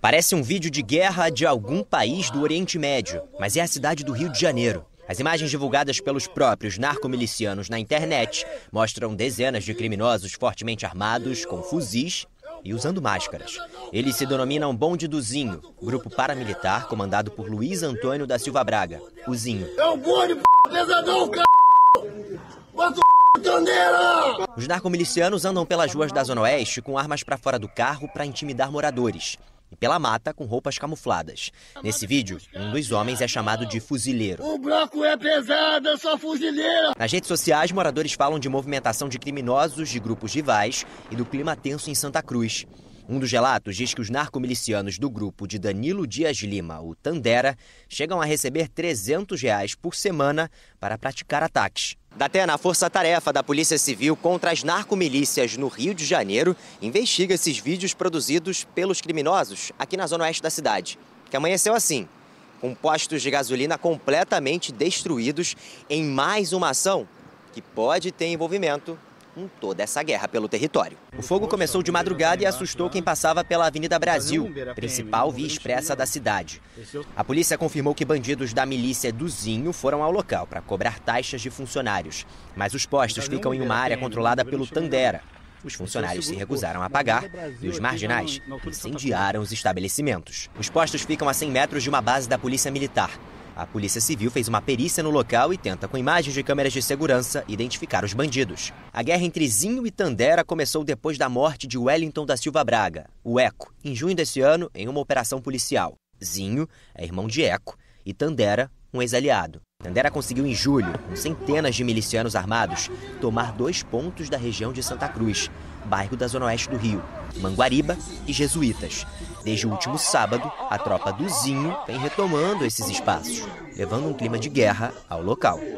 Parece um vídeo de guerra de algum país do Oriente Médio, mas é a cidade do Rio de Janeiro. As imagens divulgadas pelos próprios narcomilicianos na internet mostram dezenas de criminosos fortemente armados, com fuzis e usando máscaras. Eles se denominam Bonde do Zinho, grupo paramilitar comandado por Luiz Antônio da Silva Braga, o Zinho. É um bonde, pesadão, c... Bota os narcomilicianos andam pelas ruas da Zona Oeste com armas para fora do carro para intimidar moradores e pela mata com roupas camufladas. Nesse vídeo, um dos homens é chamado de fuzileiro. O bloco é pesado, eu sou fuzileiro! Nas redes sociais, moradores falam de movimentação de criminosos de grupos rivais e do clima tenso em Santa Cruz. Um dos relatos diz que os narcomilicianos do grupo de Danilo Dias Lima, o Tandera, chegam a receber 300 reais por semana para praticar ataques. Datena, a força-tarefa da Polícia Civil contra as narcomilícias no Rio de Janeiro, investiga esses vídeos produzidos pelos criminosos aqui na zona oeste da cidade, que amanheceu assim, com postos de gasolina completamente destruídos em mais uma ação que pode ter envolvimento com toda essa guerra pelo território. O fogo começou de madrugada e assustou quem passava pela Avenida Brasil, principal via expressa da cidade. A polícia confirmou que bandidos da milícia do Zinho foram ao local para cobrar taxas de funcionários. Mas os postos ficam em uma área controlada pelo Tandera, os funcionários se recusaram a pagar e os marginais incendiaram os estabelecimentos. Os postos ficam a 100 metros de uma base da Polícia Militar. A Polícia Civil fez uma perícia no local e tenta, com imagens de câmeras de segurança, identificar os bandidos. A guerra entre Zinho e Tandera começou depois da morte de Wellington da Silva Braga, o Eco, em junho desse ano, em uma operação policial. Zinho é irmão de Eco e Tandera, um ex-aliado. Tandera conseguiu em julho, com centenas de milicianos armados, tomar dois pontos da região de Santa Cruz, bairro da zona oeste do Rio, Manguariba e Jesuítas. Desde o último sábado, a tropa do Zinho vem retomando esses espaços, levando um clima de guerra ao local.